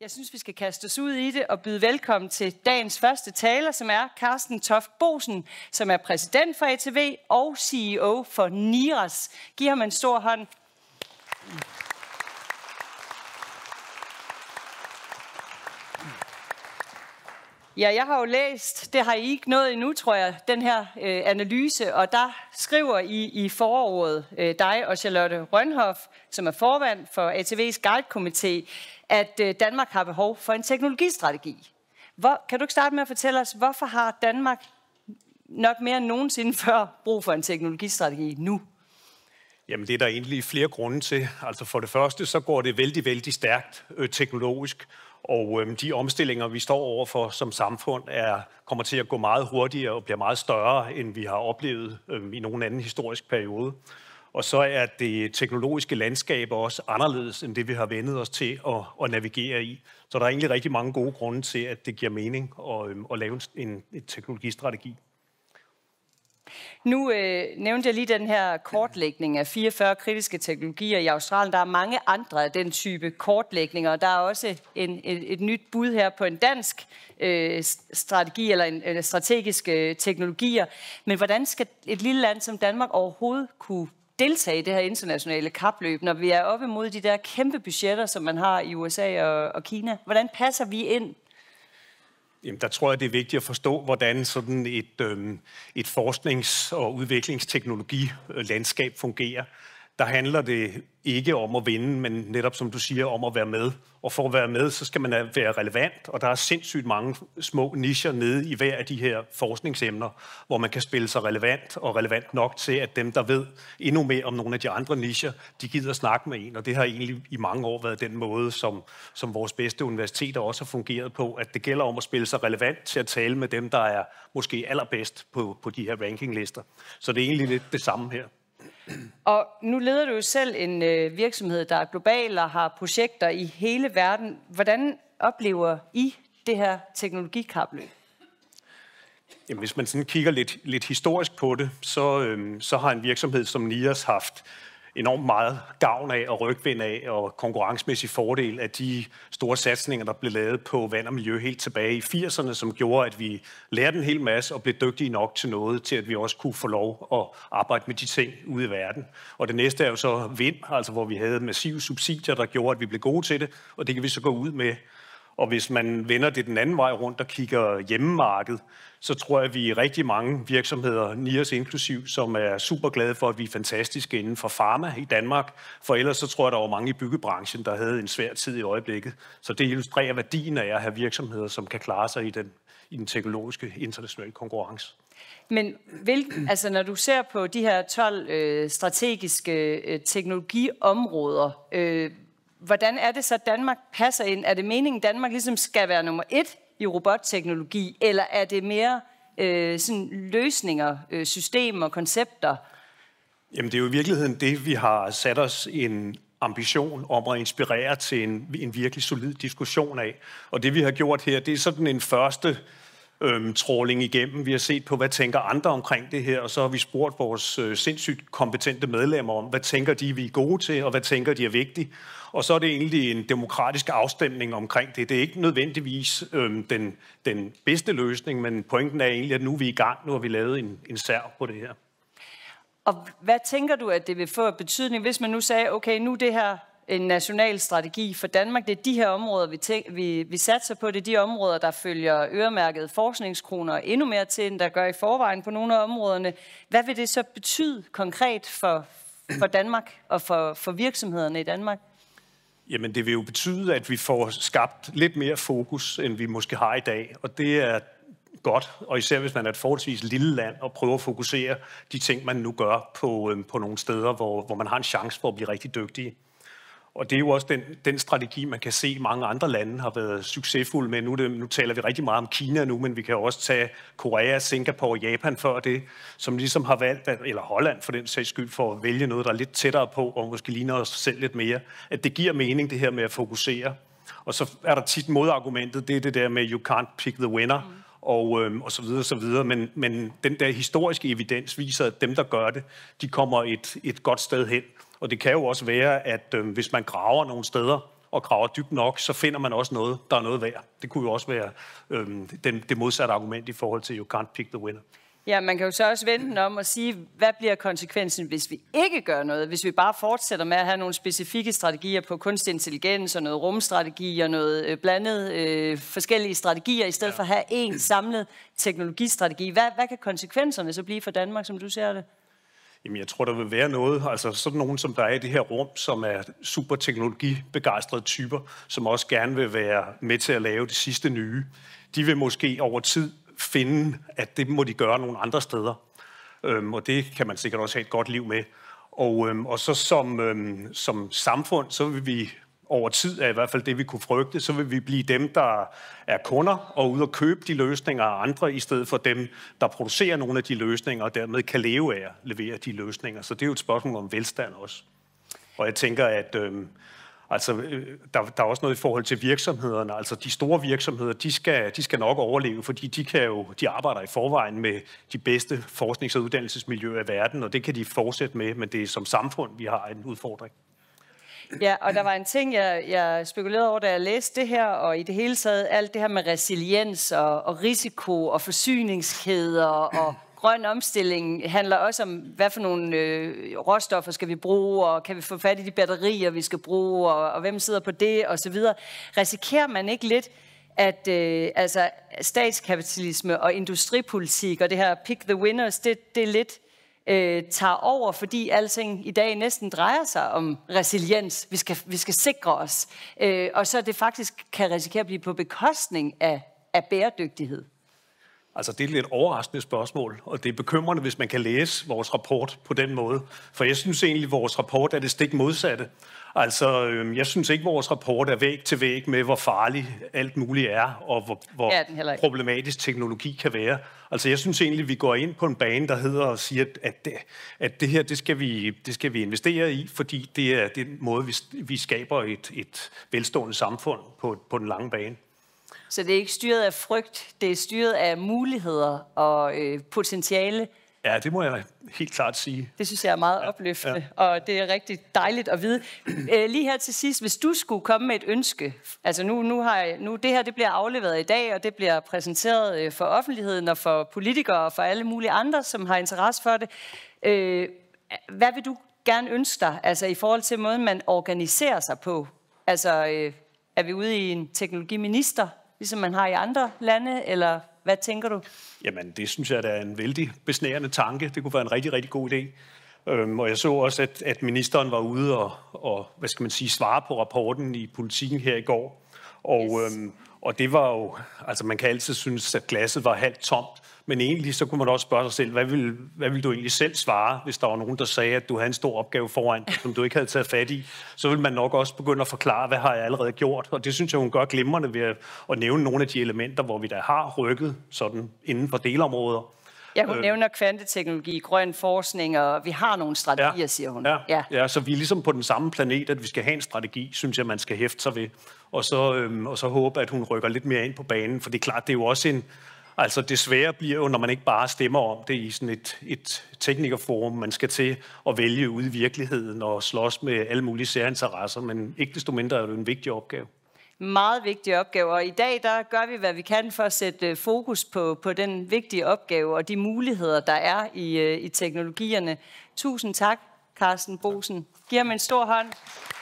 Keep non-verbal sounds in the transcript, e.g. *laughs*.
Jeg synes, vi skal kaste os ud i det og byde velkommen til dagens første taler, som er Carsten Toft Bosen, som er præsident for ATV og CEO for NIRAS. Giv ham en stor hånd. Ja, jeg har jo læst, det har I ikke nået endnu, tror jeg, den her øh, analyse, og der skriver I i foråret, øh, dig og Charlotte Rønhoff, som er forvand for ATV's guidekomité, at øh, Danmark har behov for en teknologistrategi. Hvor, kan du ikke starte med at fortælle os, hvorfor har Danmark nok mere end nogensinde *laughs* før brug for en teknologistrategi nu? Jamen det er der egentlig flere grunde til. Altså for det første, så går det vældig, vældig stærkt øh, teknologisk. Og øhm, de omstillinger, vi står overfor som samfund, er, kommer til at gå meget hurtigere og bliver meget større, end vi har oplevet øhm, i nogen anden historisk periode. Og så er det teknologiske landskab også anderledes end det, vi har vendet os til at, at navigere i. Så der er egentlig rigtig mange gode grunde til, at det giver mening at, øhm, at lave en, en teknologistrategi. Nu øh, nævnte jeg lige den her kortlægning af 44 kritiske teknologier i Australien. Der er mange andre af den type kortlægninger, og der er også en, et, et nyt bud her på en dansk øh, strategi eller en, en strategiske øh, teknologier. Men hvordan skal et lille land som Danmark overhovedet kunne deltage i det her internationale kapløb, når vi er oppe imod de der kæmpe budgetter, som man har i USA og, og Kina? Hvordan passer vi ind Jamen, der tror jeg, det er vigtigt at forstå, hvordan sådan et, øh, et forsknings- og udviklingsteknologilandskab fungerer der handler det ikke om at vinde, men netop som du siger, om at være med. Og for at være med, så skal man være relevant, og der er sindssygt mange små nischer nede i hver af de her forskningsemner, hvor man kan spille sig relevant og relevant nok til, at dem, der ved endnu mere om nogle af de andre nischer, de gider snakke med en. Og det har egentlig i mange år været den måde, som, som vores bedste universiteter også har fungeret på, at det gælder om at spille sig relevant til at tale med dem, der er måske allerbedst på, på de her rankinglister. Så det er egentlig lidt det samme her. Og nu leder du jo selv en øh, virksomhed, der er global og har projekter i hele verden. Hvordan oplever I det her teknologikapløb? Jamen, hvis man sådan kigger lidt, lidt historisk på det, så, øh, så har en virksomhed som NIAS haft enormt meget gavn af og rygvind af og konkurrencemæssig fordel af de store satsninger, der blev lavet på vand og miljø helt tilbage i 80'erne, som gjorde, at vi lærte en hel masse og blev dygtige nok til noget, til at vi også kunne få lov at arbejde med de ting ude i verden. Og det næste er jo så vind, altså hvor vi havde massive subsidier, der gjorde, at vi blev gode til det, og det kan vi så gå ud med og hvis man vender det den anden vej rundt og kigger hjemmemarkedet, så tror jeg, at vi er rigtig mange virksomheder, NIAS inklusiv, som er super glade for, at vi er fantastiske inden for farma i Danmark. For ellers så tror jeg, at der var mange i byggebranchen, der havde en svær tid i øjeblikket. Så det illustrerer værdien af at have virksomheder, som kan klare sig i den, i den teknologiske internationale konkurrence. Men vil, altså når du ser på de her 12 øh, strategiske øh, teknologiområder, øh, hvordan er det så, Danmark passer ind? Er det meningen, Danmark ligesom skal være nummer et i robotteknologi, eller er det mere øh, sådan løsninger, øh, systemer, koncepter? Jamen, det er jo i virkeligheden det, vi har sat os en ambition om at inspirere til en, en virkelig solid diskussion af. Og det, vi har gjort her, det er sådan en første øhm, tråling igennem. Vi har set på, hvad tænker andre omkring det her, og så har vi spurgt vores øh, sindssygt kompetente medlemmer om, hvad tænker de, vi er gode til, og hvad tænker de er vigtigt. Og så er det egentlig en demokratisk afstemning omkring det. Det er ikke nødvendigvis øhm, den, den bedste løsning, men pointen er egentlig, at nu er vi i gang, nu har vi lavet en, en sær på det her. Og hvad tænker du, at det vil få betydning, hvis man nu sagde, okay, nu det her en national strategi for Danmark. Det er de her områder, vi, tæ- vi, vi satser på. Det er de områder, der følger øremærket forskningskroner endnu mere til, end der gør i forvejen på nogle af områderne. Hvad vil det så betyde konkret for, for Danmark og for, for virksomhederne i Danmark? Jamen, det vil jo betyde, at vi får skabt lidt mere fokus, end vi måske har i dag. Og det er godt, og især hvis man er et forholdsvis lille land og prøver at fokusere de ting, man nu gør på, øhm, på nogle steder, hvor, hvor man har en chance for at blive rigtig dygtige. Og det er jo også den, den strategi, man kan se, mange andre lande har været succesfulde med. Nu, det, nu taler vi rigtig meget om Kina nu, men vi kan også tage Korea, Singapore og Japan før det, som ligesom har valgt, at, eller Holland for den sags skyld, for at vælge noget, der er lidt tættere på, og måske ligner os selv lidt mere. At det giver mening, det her med at fokusere. Og så er der tit modargumentet, det er det der med, you can't pick the winner. Mm og, øhm, og så videre, så videre. Men, men den der historiske evidens viser, at dem, der gør det, de kommer et, et godt sted hen. Og det kan jo også være, at øh, hvis man graver nogle steder, og graver dybt nok, så finder man også noget, der er noget værd. Det kunne jo også være øh, den, det modsatte argument i forhold til, you can't pick the winner. Ja, man kan jo så også vente den om og sige, hvad bliver konsekvensen, hvis vi ikke gør noget? Hvis vi bare fortsætter med at have nogle specifikke strategier på kunstig intelligens og noget rumstrategi og noget øh, blandet øh, forskellige strategier, i stedet ja. for at have en samlet teknologistrategi. Hvad, hvad kan konsekvenserne så blive for Danmark, som du ser det? Jamen, jeg tror, der vil være noget. Altså sådan nogen, som der er i det her rum, som er super teknologibegejstrede typer, som også gerne vil være med til at lave det sidste nye. De vil måske over tid finde, at det må de gøre nogle andre steder. Øhm, og det kan man sikkert også have et godt liv med. Og, øhm, og så som, øhm, som samfund, så vil vi over tid er i hvert fald det, vi kunne frygte, så vil vi blive dem, der er kunder og ude og købe de løsninger af andre, i stedet for dem, der producerer nogle af de løsninger og dermed kan leve af at levere de løsninger. Så det er jo et spørgsmål om velstand også. Og jeg tænker, at øhm, altså, øh, altså, der, der er også noget i forhold til virksomhederne. Altså de store virksomheder, de skal, de skal nok overleve, fordi de, kan jo, de arbejder i forvejen med de bedste forsknings- og uddannelsesmiljøer i verden, og det kan de fortsætte med, men det er som samfund, vi har en udfordring. Ja, og der var en ting, jeg, jeg spekulerede over, da jeg læste det her, og i det hele taget alt det her med resiliens og, og risiko og forsyningskæder og grøn omstilling handler også om, hvad for nogle øh, råstoffer skal vi bruge, og kan vi få fat i de batterier, vi skal bruge, og, og hvem sidder på det, og så videre. Risikerer man ikke lidt, at øh, altså, statskapitalisme og industripolitik og det her pick the winners, det, det er lidt øh, tager over, fordi alting i dag næsten drejer sig om resiliens. Vi skal, vi skal sikre os. Øh, og så det faktisk kan risikere at blive på bekostning af, af bæredygtighed. Altså, det er et lidt overraskende spørgsmål, og det er bekymrende, hvis man kan læse vores rapport på den måde. For jeg synes egentlig, at vores rapport er det stik modsatte. Altså, øh, jeg synes ikke, at vores rapport er væg til væg med, hvor farlig alt muligt er, og hvor, hvor ja, problematisk teknologi kan være. Altså, jeg synes egentlig, at vi går ind på en bane, der hedder og siger, at det, at det her, det skal, vi, det skal vi investere i, fordi det er den måde, vi, vi skaber et, et velstående samfund på, på den lange bane. Så det er ikke styret af frygt, det er styret af muligheder og øh, potentiale. Ja, det må jeg helt klart sige. Det synes jeg er meget ja, opløftende, ja. og det er rigtig dejligt at vide. Æ, øh, lige her til sidst, hvis du skulle komme med et ønske, altså nu, nu har jeg, nu, det her det bliver afleveret i dag, og det bliver præsenteret øh, for offentligheden og for politikere og for alle mulige andre, som har interesse for det. Æ, øh, hvad vil du gerne ønske dig, altså i forhold til måden, man organiserer sig på? Altså, øh, er vi ude i en teknologiminister, ligesom man har i andre lande, eller hvad tænker du? Jamen, det synes jeg, der er en vældig besnærende tanke. Det kunne være en rigtig, rigtig god idé. Øhm, og jeg så også, at, at ministeren var ude og, og, hvad skal man sige, svare på rapporten i politikken her i går. Og, yes. øhm, og det var jo, altså man kan altid synes, at glasset var halvt tomt, men egentlig så kunne man også spørge sig selv, hvad ville, hvad ville du egentlig selv svare, hvis der var nogen, der sagde, at du havde en stor opgave foran dig, som du ikke havde taget fat i? Så ville man nok også begynde at forklare, hvad har jeg allerede gjort? Og det synes jeg, hun gør glimrende ved at, at nævne nogle af de elementer, hvor vi da har rykket sådan inden for delområder. Ja, hun øh, nævner kvanteteknologi, grøn forskning, og vi har nogle strategier, ja, siger hun. Ja, ja. ja, så vi er ligesom på den samme planet, at vi skal have en strategi, synes jeg, man skal hæfte sig ved. Og så, øhm, og så håbe, at hun rykker lidt mere ind på banen, for det er klart, det er jo også en Altså desværre bliver jo, når man ikke bare stemmer om det i sådan et, et teknikerforum, man skal til at vælge ud i virkeligheden og slås med alle mulige særinteresser, men ikke desto mindre er det en vigtig opgave meget vigtig opgave, Og i dag der gør vi, hvad vi kan for at sætte øh, fokus på, på den vigtige opgave og de muligheder, der er i, øh, i teknologierne. Tusind tak, Carsten Bosen. Giv ham en stor hånd.